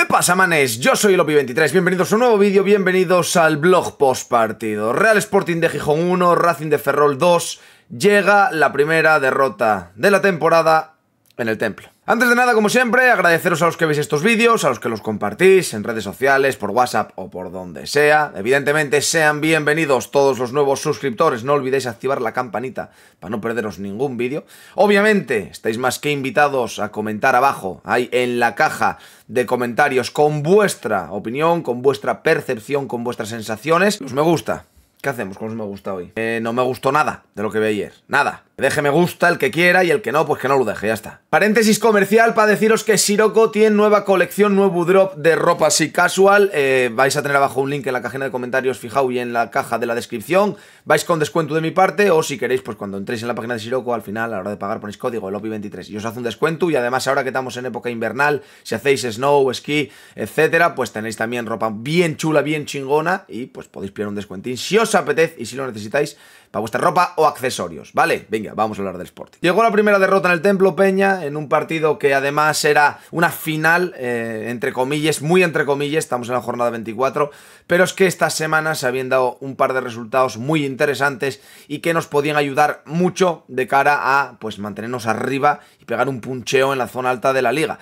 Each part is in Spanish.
¿Qué pasa, manes? Yo soy el 23 bienvenidos a un nuevo vídeo, bienvenidos al blog post partido. Real Sporting de Gijón 1, Racing de Ferrol 2, llega la primera derrota de la temporada en el Templo. Antes de nada, como siempre, agradeceros a los que veis estos vídeos, a los que los compartís en redes sociales, por WhatsApp o por donde sea. Evidentemente, sean bienvenidos todos los nuevos suscriptores. No olvidéis activar la campanita para no perderos ningún vídeo. Obviamente, estáis más que invitados a comentar abajo, ahí en la caja de comentarios, con vuestra opinión, con vuestra percepción, con vuestras sensaciones. Los me gusta, ¿Qué hacemos ¿Cómo os me gusta hoy? Eh, no me gustó nada de lo que vi ayer. Nada. Deje me gusta el que quiera y el que no, pues que no lo deje, ya está. Paréntesis comercial para deciros que Siroco tiene nueva colección, nuevo drop de ropa así casual. Eh, vais a tener abajo un link en la cajina de comentarios, fijaos, y en la caja de la descripción. Vais con descuento de mi parte o si queréis, pues cuando entréis en la página de Siroco al final, a la hora de pagar, ponéis código LOPI23 y os hace un descuento. Y además, ahora que estamos en época invernal, si hacéis snow, esquí, etcétera, pues tenéis también ropa bien chula, bien chingona y pues podéis pillar un descuentín. Si os os y si lo necesitáis para vuestra ropa o accesorios, ¿vale? Venga, vamos a hablar del Sporting. Llegó la primera derrota en el Templo Peña, en un partido que además era una final, eh, entre comillas, muy entre comillas, estamos en la jornada 24, pero es que estas semanas se habían dado un par de resultados muy interesantes y que nos podían ayudar mucho de cara a, pues, mantenernos arriba y pegar un puncheo en la zona alta de la liga.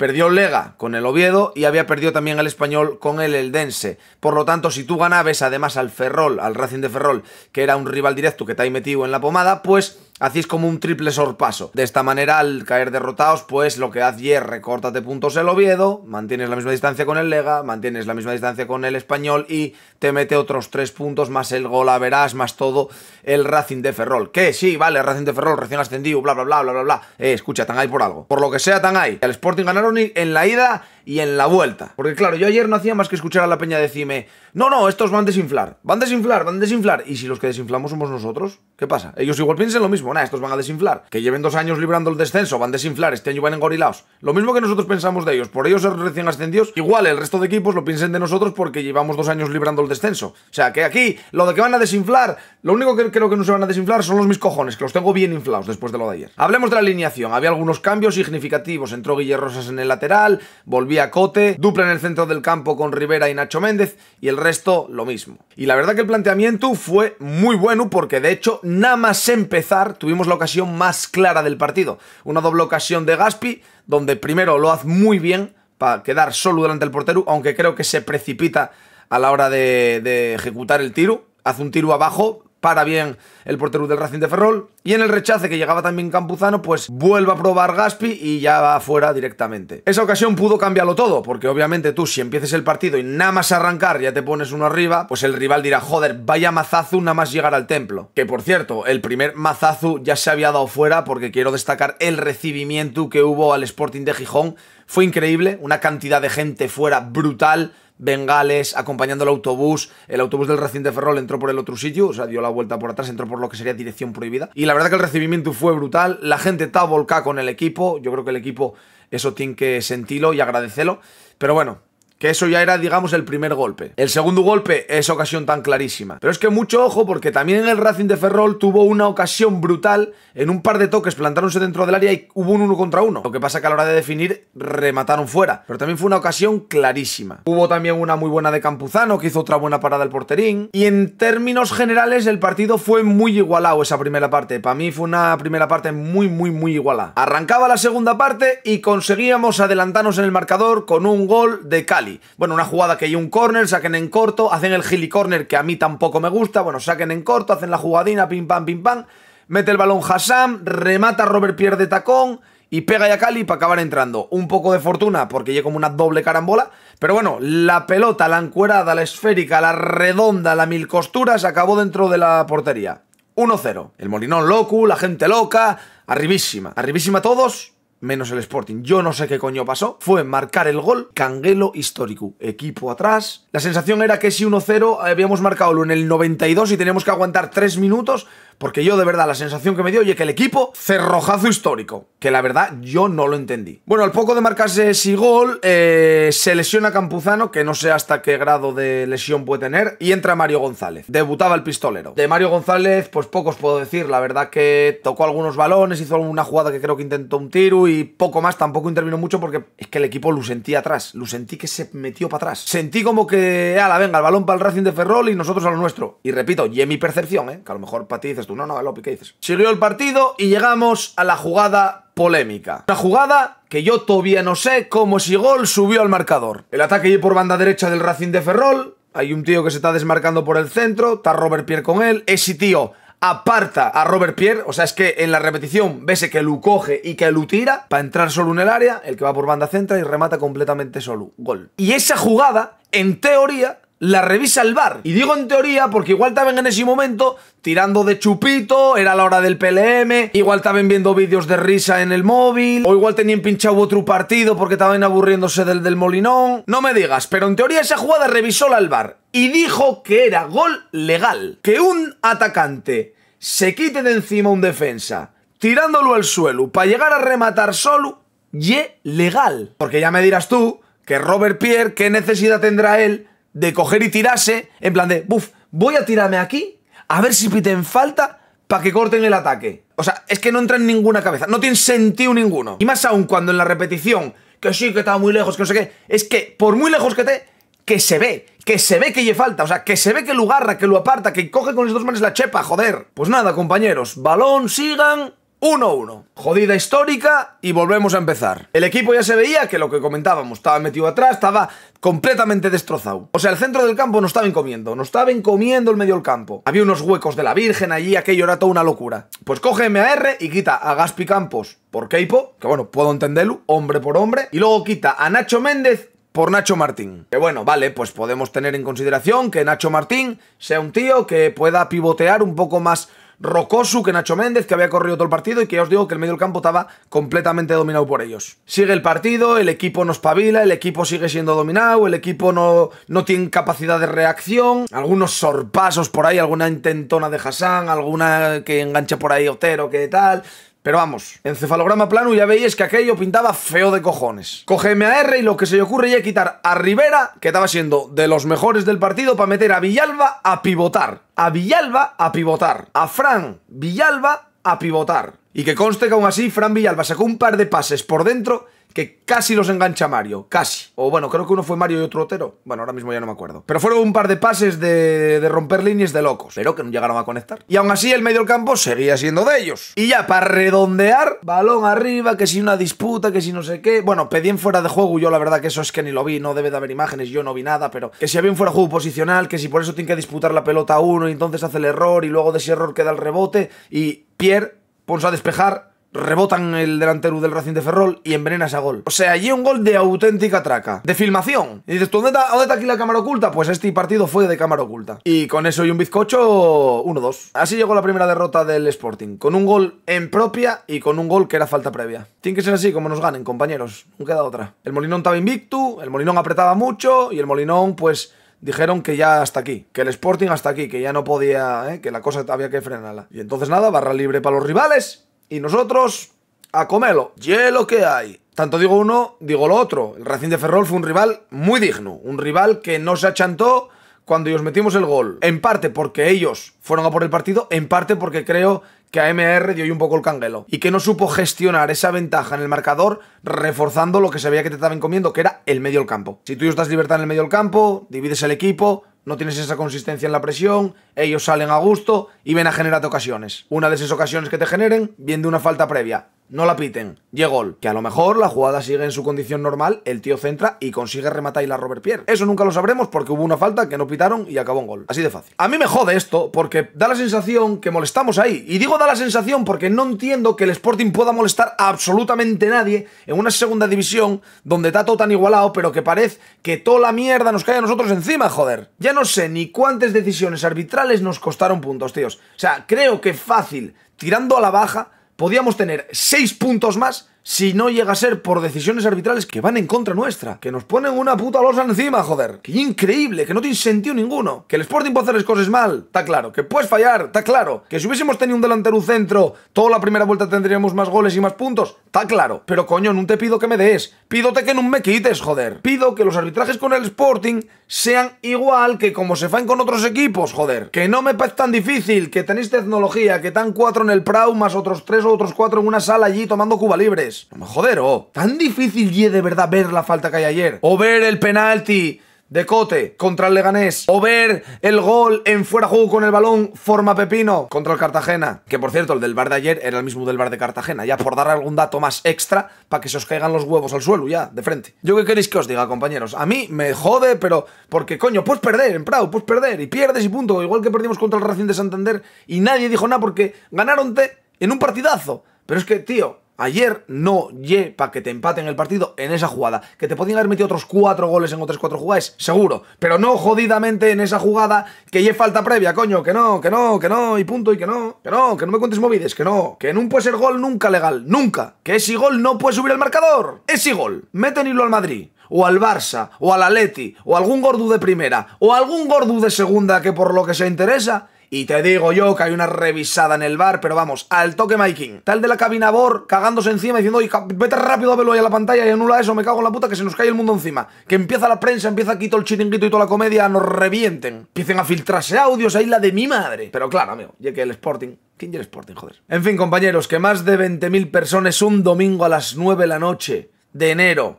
Perdió Lega con el Oviedo y había perdido también el español con el Eldense. Por lo tanto, si tú ganabes además al Ferrol, al Racing de Ferrol, que era un rival directo que te ha metido en la pomada, pues Hacéis como un triple sorpaso. De esta manera, al caer derrotados, pues lo que hace es recórtate puntos el Oviedo, mantienes la misma distancia con el Lega, mantienes la misma distancia con el Español y te mete otros tres puntos más el gol, verás, más todo el Racing de Ferrol. Que sí, vale, Racing de Ferrol, recién ascendido, bla, bla, bla, bla, bla, bla. Eh, escucha, por algo. Por lo que sea, tan hay El Sporting ganaron en la ida y en la vuelta. Porque claro, yo ayer no hacía más que escuchar a la peña decirme, no, no, estos van a desinflar, van a desinflar, van a desinflar. Y si los que desinflamos somos nosotros, ¿qué pasa? Ellos igual piensan lo mismo bueno, estos van a desinflar. Que lleven dos años librando el descenso, van a desinflar, este año van engorilados. Lo mismo que nosotros pensamos de ellos, por ellos ser recién ascendidos, igual el resto de equipos lo piensen de nosotros porque llevamos dos años librando el descenso. O sea, que aquí, lo de que van a desinflar, lo único que creo que no se van a desinflar son los mis cojones, que los tengo bien inflados después de lo de ayer. Hablemos de la alineación, había algunos cambios significativos, entró Guillermo Rosas en el lateral, volvía Cote, dupla en el centro del campo con Rivera y Nacho Méndez, y el resto lo mismo. Y la verdad que el planteamiento fue muy bueno porque de hecho, nada más empezar, tuvimos la ocasión más clara del partido. Una doble ocasión de Gaspi, donde primero lo hace muy bien para quedar solo delante del portero, aunque creo que se precipita a la hora de, ejecutar el tiro. Hace un tiro abajo, para bien el portero del Racing de Ferrol. Y en el rechace que llegaba también Campuzano, pues vuelve a probar Gaspi y ya va afuera directamente. Esa ocasión pudo cambiarlo todo, porque obviamente tú si empieces el partido y nada más arrancar ya te pones uno arriba, pues el rival dirá, joder, vaya mazazu nada más llegar al templo. Que por cierto, el primer mazazu ya se había dado fuera porque quiero destacar el recibimiento que hubo al Sporting de Gijón. Fue increíble, una cantidad de gente fuera brutal bengales acompañando el autobús. El autobús del reciente Ferrol entró por el otro sitio, o sea, dio la vuelta por atrás, entró por lo que sería dirección prohibida. Y la verdad que el recibimiento fue brutal. La gente está volcada con el equipo. Yo creo que el equipo eso tiene que sentirlo y agradecerlo, Pero bueno, que eso ya era, digamos, el primer golpe. El segundo golpe, es ocasión tan clarísima. Pero es que mucho ojo, porque también en el Racing de Ferrol tuvo una ocasión brutal, en un par de toques plantaronse dentro del área y hubo un uno contra uno. Lo que pasa que a la hora de definir, remataron fuera. Pero también fue una ocasión clarísima. Hubo también una muy buena de Campuzano, que hizo otra buena parada al porterín. Y en términos generales, el partido fue muy igualado esa primera parte. Para mí fue una primera parte muy, muy, muy igualada. Arrancaba la segunda parte y conseguíamos adelantarnos en el marcador con un gol de Cali. Bueno, una jugada que hay un corner, saquen en corto, hacen el corner que a mí tampoco me gusta, bueno, saquen en corto, hacen la jugadina, pim pam, pim pam, mete el balón Hassan, remata Robert Pierre de tacón y pega ya Cali para acabar entrando. Un poco de fortuna porque llega como una doble carambola, pero bueno, la pelota, la encuerada, la esférica, la redonda, la mil costuras acabó dentro de la portería. 1-0. El Molinón loco, la gente loca, arribísima, arribísima todos menos el Sporting. Yo no sé qué coño pasó. Fue marcar el gol Canguelo histórico. Equipo atrás. La sensación era que si 1-0 habíamos marcado en el 92 y teníamos que aguantar 3 minutos. Porque yo de verdad la sensación que me dio, oye, que el equipo cerrojazo histórico. Que la verdad yo no lo entendí. Bueno, al poco de marcarse ese gol, eh, se lesiona Campuzano, que no sé hasta qué grado de lesión puede tener, y entra Mario González. Debutaba el pistolero. De Mario González, pues pocos puedo decir. La verdad que tocó algunos balones, hizo alguna jugada que creo que intentó un tiro y poco más, tampoco intervino mucho porque es que el equipo lo sentí atrás, lo sentí que se metió para atrás. Sentí como que, ala, venga, el balón para el Racing de Ferrol y nosotros a lo nuestro. Y repito, y en mi percepción, ¿eh? que a lo mejor para ti dices tú, no, no, Lopi, ¿qué dices? Siguió el partido y llegamos a la jugada polémica. Una jugada que yo todavía no sé cómo si gol subió al marcador. El ataque y por banda derecha del Racing de Ferrol, hay un tío que se está desmarcando por el centro, está Robert Pierre con él, ese tío aparta a Robert Pierre, o sea, es que en la repetición vese que Lu coge y que Lu tira para entrar solo en el área, el que va por banda centra y remata completamente solo. Gol. Y esa jugada, en teoría, la revisa el bar. Y digo en teoría porque igual estaban en ese momento tirando de chupito, era la hora del PLM, igual estaban viendo vídeos de risa en el móvil, o igual tenían pinchado otro partido porque estaban aburriéndose del del Molinón. No me digas, pero en teoría esa jugada revisó la el bar y dijo que era gol legal. Que un atacante se quite de encima un defensa tirándolo al suelo para llegar a rematar solo, Y legal. Porque ya me dirás tú que Robert Pierre, ¿qué necesidad tendrá él de coger y tirarse, en plan de, buf, voy a tirarme aquí, a ver si piten falta para que corten el ataque. O sea, es que no entra en ninguna cabeza, no tiene sentido ninguno. Y más aún cuando en la repetición, que sí, que estaba muy lejos, que no sé qué, es que por muy lejos que te, que se ve, que se ve que lle falta, o sea, que se ve que lo agarra, que lo aparta, que coge con las dos manos la chepa, joder. Pues nada, compañeros, balón, sigan, 1-1. Jodida histórica y volvemos a empezar. El equipo ya se veía que lo que comentábamos, estaba metido atrás, estaba completamente destrozado. O sea, el centro del campo no estaba encomiendo, no estaba encomiendo el medio del campo. Había unos huecos de la Virgen allí, aquello era toda una locura. Pues coge MAR y quita a Gaspi Campos por Keipo, que bueno, puedo entenderlo, hombre por hombre, y luego quita a Nacho Méndez por Nacho Martín. Que bueno, vale, pues podemos tener en consideración que Nacho Martín sea un tío que pueda pivotear un poco más rocoso que Nacho Méndez, que había corrido todo el partido y que ya os digo que el medio del campo estaba completamente dominado por ellos. Sigue el partido, el equipo nos espabila, el equipo sigue siendo dominado, el equipo no, no tiene capacidad de reacción, algunos sorpasos por ahí, alguna intentona de Hassan, alguna que engancha por ahí Otero, que tal... Pero vamos, encefalograma plano ya veis que aquello pintaba feo de cojones. Coge MAR y lo que se le ocurre ya quitar a Rivera, que estaba siendo de los mejores del partido, para meter a Villalba a pivotar. A Villalba a pivotar. A Fran Villalba a pivotar. Y que conste que aún así Fran Villalba sacó un par de pases por dentro que casi los engancha Mario, casi. O bueno, creo que uno fue Mario y otro Otero. Bueno, ahora mismo ya no me acuerdo. Pero fueron un par de pases de, romper líneas de locos, pero que no llegaron a conectar. Y aún así el medio campo seguía siendo de ellos. Y ya, para redondear, balón arriba, que si una disputa, que si no sé qué. Bueno, pedían fuera de juego, yo la verdad que eso es que ni lo vi, no debe de haber imágenes, yo no vi nada, pero que si había un fuera de juego posicional, que si por eso tiene que disputar la pelota uno y entonces hace el error y luego de ese error queda el rebote y Pierre, puso a despejar rebotan el delantero del Racing de Ferrol y envenena a gol. O sea, allí un gol de auténtica traca, de filmación. Y dices, dónde está, aquí la cámara oculta? Pues este partido fue de cámara oculta. Y con eso y un bizcocho, 1-2. Así llegó la primera derrota del Sporting, con un gol en propia y con un gol que era falta previa. Tiene que ser así como nos ganen, compañeros. No queda otra. El Molinón estaba invicto, el Molinón apretaba mucho y el Molinón, pues dijeron que ya hasta aquí, que el Sporting hasta aquí, que ya no podía, eh, que la cosa había que frenarla. Y entonces nada, barra libre para los rivales y nosotros, a comelo, hielo que hay. Tanto digo uno, digo lo otro. El Racing de Ferrol fue un rival muy digno, un rival que no se achantó cuando ellos metimos el gol. En parte porque ellos fueron a por el partido, en parte porque creo que a MR dio un poco el canguelo. Y que no supo gestionar esa ventaja en el marcador reforzando lo que sabía que te estaba encomiendo, que era el medio del campo. Si tú y yo libertad en el medio del campo, divides el equipo, no tienes esa consistencia en la presión, ellos salen a gusto y ven a generar ocasiones. Una de esas ocasiones que te generen viene de una falta previa no la piten, llegó Que a lo mejor la jugada sigue en su condición normal, el tío centra y consigue rematar y la Robert Pierre. Eso nunca lo sabremos porque hubo una falta que no pitaron y acabó un gol. Así de fácil. A mí me jode esto porque da la sensación que molestamos ahí. Y digo da la sensación porque no entiendo que el Sporting pueda molestar a absolutamente nadie en una segunda división donde está todo tan igualado, pero que parece que toda la mierda nos cae a nosotros encima, joder. Ya no sé ni cuántas decisiones arbitrales nos costaron puntos, tíos. O sea, creo que fácil, tirando a la baja, podíamos tener 6 puntos más si no llega a ser por decisiones arbitrales que van en contra nuestra, que nos ponen una puta losa encima, joder, que increíble, que no tiene sentido ninguno, que el Sporting puede hacer las cosas mal, está claro, que puedes fallar, está claro, que si hubiésemos tenido un delantero centro, toda la primera vuelta tendríamos más goles y más puntos, está claro, pero coño, no te pido que me des, pídote que no me quites, joder, pido que los arbitrajes con el Sporting sean igual que como se fan con otros equipos, joder, que no me parece tan difícil, que tenéis tecnología, que están cuatro en el Prau más otros tres o otros cuatro en una sala allí tomando Cuba Libre no me joder, oh, Tan difícil de verdad ver la falta que hay ayer. O ver el penalti de Cote contra el Leganés. O ver el gol en fuera juego con el balón, forma Pepino contra el Cartagena. Que por cierto, el del bar de ayer era el mismo del bar de Cartagena. Ya por dar algún dato más extra para que se os caigan los huevos al suelo, ya, de frente. ¿Yo qué queréis que os diga, compañeros? A mí me jode, pero porque coño, puedes perder en Prado, puedes perder y pierdes y punto. Igual que perdimos contra el Racing de Santander y nadie dijo nada porque ganaron en un partidazo. Pero es que, tío, Ayer no ye para que te empaten el partido en esa jugada. Que te podían haber metido otros cuatro goles en otras cuatro jugadas, seguro. Pero no jodidamente en esa jugada que lle falta previa, coño. Que no, que no, que no, y punto, y que no. Que no, que no me cuentes movides, que no. Que no puede ser gol nunca legal, nunca. Que ese gol no puede subir el marcador. Ese gol, hilo al Madrid o al Barça, o al Atleti, o algún gordú de primera, o algún gordú de segunda que por lo que se interesa, y te digo yo que hay una revisada en el bar, pero vamos, al toque Maiking. Tal de la cabina Bor cagándose encima diciendo, oye, vete rápido a verlo ahí a la pantalla y anula eso, me cago en la puta que se nos cae el mundo encima. Que empieza la prensa, empieza aquí todo el chiringuito y toda la comedia, nos revienten. Empiecen a filtrarse audios ahí la de mi madre. Pero claro, amigo, ya que el Sporting ¿Quién el Sporting, joder? En fin, compañeros, que más de 20.000 personas un domingo a las 9 de la noche de enero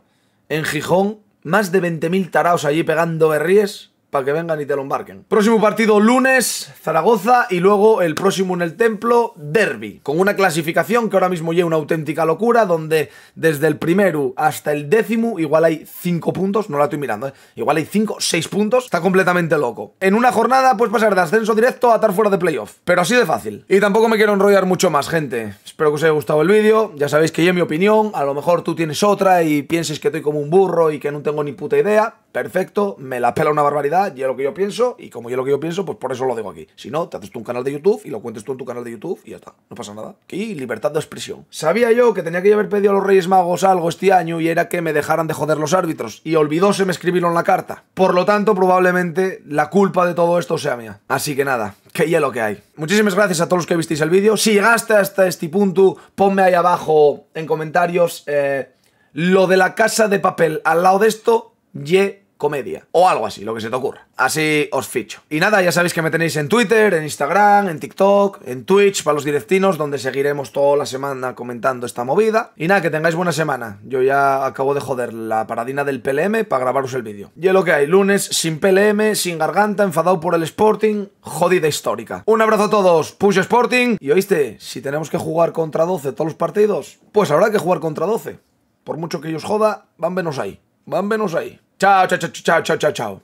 en Gijón, más de 20.000 taraos allí pegando berríes, para que vengan y te lo embarquen. Próximo partido lunes, Zaragoza, y luego el próximo en el Templo, Derby. Con una clasificación que ahora mismo lleva una auténtica locura, donde desde el primero hasta el décimo, igual hay cinco puntos, no la estoy mirando, eh, igual hay cinco, seis puntos, está completamente loco. En una jornada pues pasar de ascenso directo a estar fuera de playoff, pero así de fácil. Y tampoco me quiero enrollar mucho más, gente. Espero que os haya gustado el vídeo, ya sabéis que yo mi opinión, a lo mejor tú tienes otra y pienses que estoy como un burro y que no tengo ni puta idea, perfecto, me la pela una barbaridad, yo lo que yo pienso, y como yo lo que yo pienso, pues por eso lo digo aquí. Si no, te haces tú un canal de YouTube y lo cuentes tú en tu canal de YouTube y ya está, no pasa nada. Y libertad de expresión. Sabía yo que tenía que haber pedido a los Reyes Magos algo este año y era que me dejaran de joder los árbitros, y se me escribirlo en la carta. Por lo tanto, probablemente la culpa de todo esto sea mía. Así que nada, que ya lo que hay. Muchísimas gracias a todos los que visteis el vídeo. Si llegaste hasta este punto, ponme ahí abajo en comentarios eh, lo de la casa de papel al lado de esto, ye comedia o algo así, lo que se te ocurra. Así os ficho. Y nada, ya sabéis que me tenéis en Twitter, en Instagram, en TikTok, en Twitch para los directinos, donde seguiremos toda la semana comentando esta movida. Y nada, que tengáis buena semana. Yo ya acabo de joder la paradina del PLM para grabaros el vídeo. Y es lo que hay, lunes sin PLM, sin garganta, enfadado por el Sporting, jodida histórica. Un abrazo a todos, push Sporting. Y oíste, si tenemos que jugar contra 12 todos los partidos, pues habrá que jugar contra 12. Por mucho que ellos joda, van venos ahí. Van venos ahí. Chao, chao, chao, chao, chao, chao.